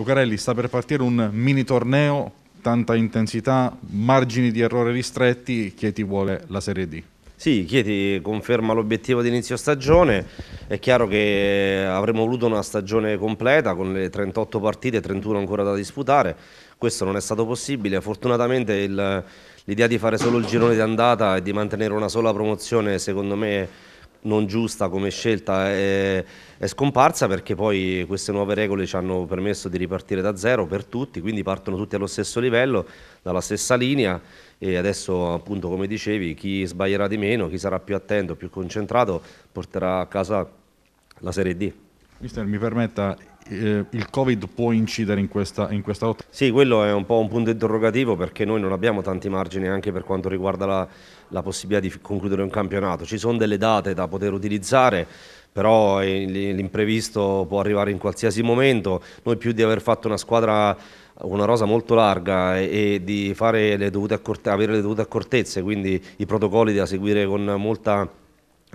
Lucarelli sta per partire un mini torneo, tanta intensità, margini di errore ristretti, Chieti vuole la Serie D. Sì, Chieti conferma l'obiettivo di inizio stagione, è chiaro che avremmo voluto una stagione completa con le 38 partite, 31 ancora da disputare, questo non è stato possibile, fortunatamente l'idea di fare solo il girone di andata e di mantenere una sola promozione secondo me non giusta come scelta è, è, scomparsa perché poi queste nuove regole ci hanno permesso di ripartire da zero per tutti, quindi partono tutti allo stesso livello, dalla stessa linea e adesso appunto come dicevi chi sbaglierà di meno, chi sarà più attento, più concentrato porterà a casa la Serie D. Mister, mi permetta, eh, il Covid può incidere in questa, in questa lotta? Sì, quello è un po' un punto interrogativo perché noi non abbiamo tanti margini anche per quanto riguarda la, la possibilità di concludere un campionato. Ci sono delle date da poter utilizzare però l'imprevisto può arrivare in qualsiasi momento. Noi più di aver fatto una squadra, una rosa molto larga e, di le dovute, avere le dovute accortezze, quindi i protocolli da seguire con molta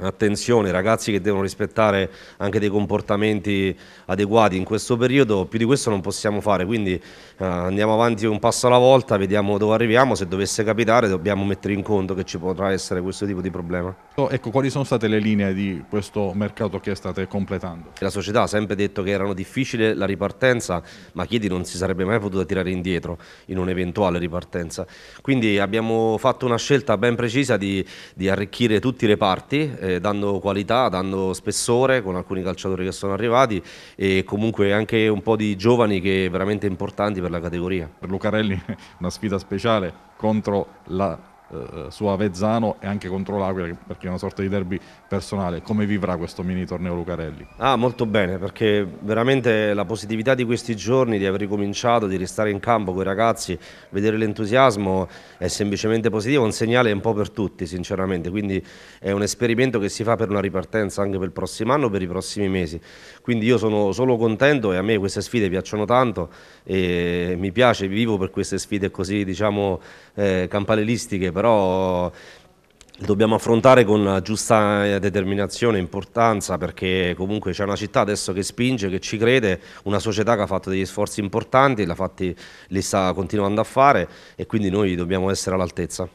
attenzione, ragazzi che devono rispettare anche dei comportamenti adeguati in questo periodo, più di questo non possiamo fare, quindi eh, andiamo avanti un passo alla volta, vediamo dove arriviamo, se dovesse capitare dobbiamo mettere in conto che ci potrà essere questo tipo di problema. Ecco, quali sono state le linee di questo mercato che state completando? La società ha sempre detto che erano difficile la ripartenza, ma Chiedi non si sarebbe mai potuta tirare indietro in un'eventuale ripartenza. Quindi abbiamo fatto una scelta ben precisa di, di arricchire tutti i reparti, eh, dando qualità, dando spessore con alcuni calciatori che sono arrivati e comunque anche un po' di giovani che sono veramente importanti per la categoria. Per Lucarelli una sfida speciale contro la eh, su Avezzano e anche contro l'Aquila perché è una sorta di derby personale. Come vivrà questo mini torneo Lucarelli? Ah, molto bene perché veramente la positività di questi giorni, di aver ricominciato, di restare in campo con i ragazzi, vedere l'entusiasmo è semplicemente positivo, un segnale un po' per tutti sinceramente, quindi è un esperimento che si fa per una ripartenza anche per il prossimo anno, per i prossimi mesi. Quindi io sono solo contento e a me queste sfide piacciono tanto e mi piace, vivo per queste sfide così diciamo eh, campanilistiche però dobbiamo affrontare con giusta determinazione e importanza perché comunque c'è una città adesso che spinge, che ci crede, una società che ha fatto degli sforzi importanti, li sta continuando a fare e quindi noi dobbiamo essere all'altezza.